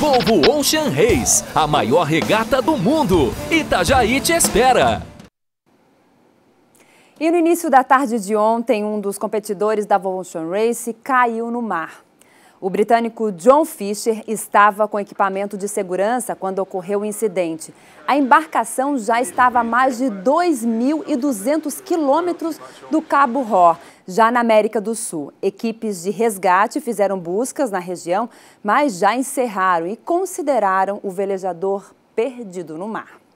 Volvo Ocean Race, a maior regata do mundo. Itajaí te espera! E no início da tarde de ontem, um dos competidores da Volvo Ocean Race caiu no mar. O britânico John Fisher estava com equipamento de segurança quando ocorreu o incidente. A embarcação já estava a mais de 2.200 quilômetros do Cabo Ró, já na América do Sul. Equipes de resgate fizeram buscas na região, mas já encerraram e consideraram o velejador perdido no mar.